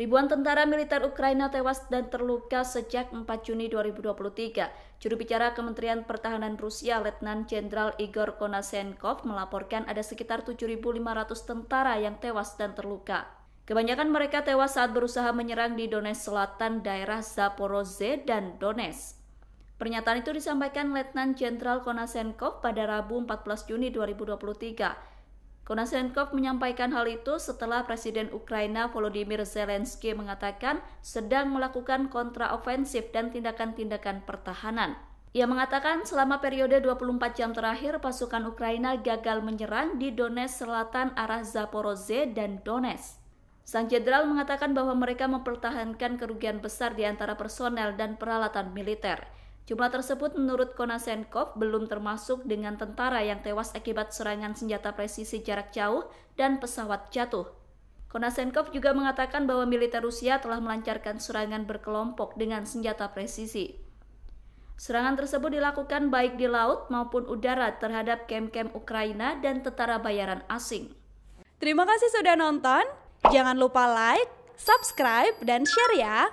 Ribuan tentara militer Ukraina tewas dan terluka sejak 4 Juni 2023. Juru bicara Kementerian Pertahanan Rusia Letnan Jenderal Igor Konasenkov melaporkan ada sekitar 7.500 tentara yang tewas dan terluka. Kebanyakan mereka tewas saat berusaha menyerang di Donetsk Selatan, daerah Zaporozhye dan Donetsk. Pernyataan itu disampaikan Letnan Jenderal Konasenkov pada Rabu 14 Juni 2023. Konasenkov menyampaikan hal itu setelah Presiden Ukraina Volodymyr Zelensky mengatakan sedang melakukan kontraofensif dan tindakan-tindakan pertahanan. Ia mengatakan selama periode 24 jam terakhir pasukan Ukraina gagal menyerang di Donetsk Selatan arah Zaporozhye dan Donetsk. Sang jenderal mengatakan bahwa mereka mempertahankan kerugian besar di antara personel dan peralatan militer. Jumlah tersebut menurut Konasenkov belum termasuk dengan tentara yang tewas akibat serangan senjata presisi jarak jauh dan pesawat jatuh. Konasenkov juga mengatakan bahwa militer Rusia telah melancarkan serangan berkelompok dengan senjata presisi. Serangan tersebut dilakukan baik di laut maupun udara terhadap kem-kem Ukraina dan tentara bayaran asing. Terima kasih sudah nonton. Jangan lupa like, subscribe, dan share ya.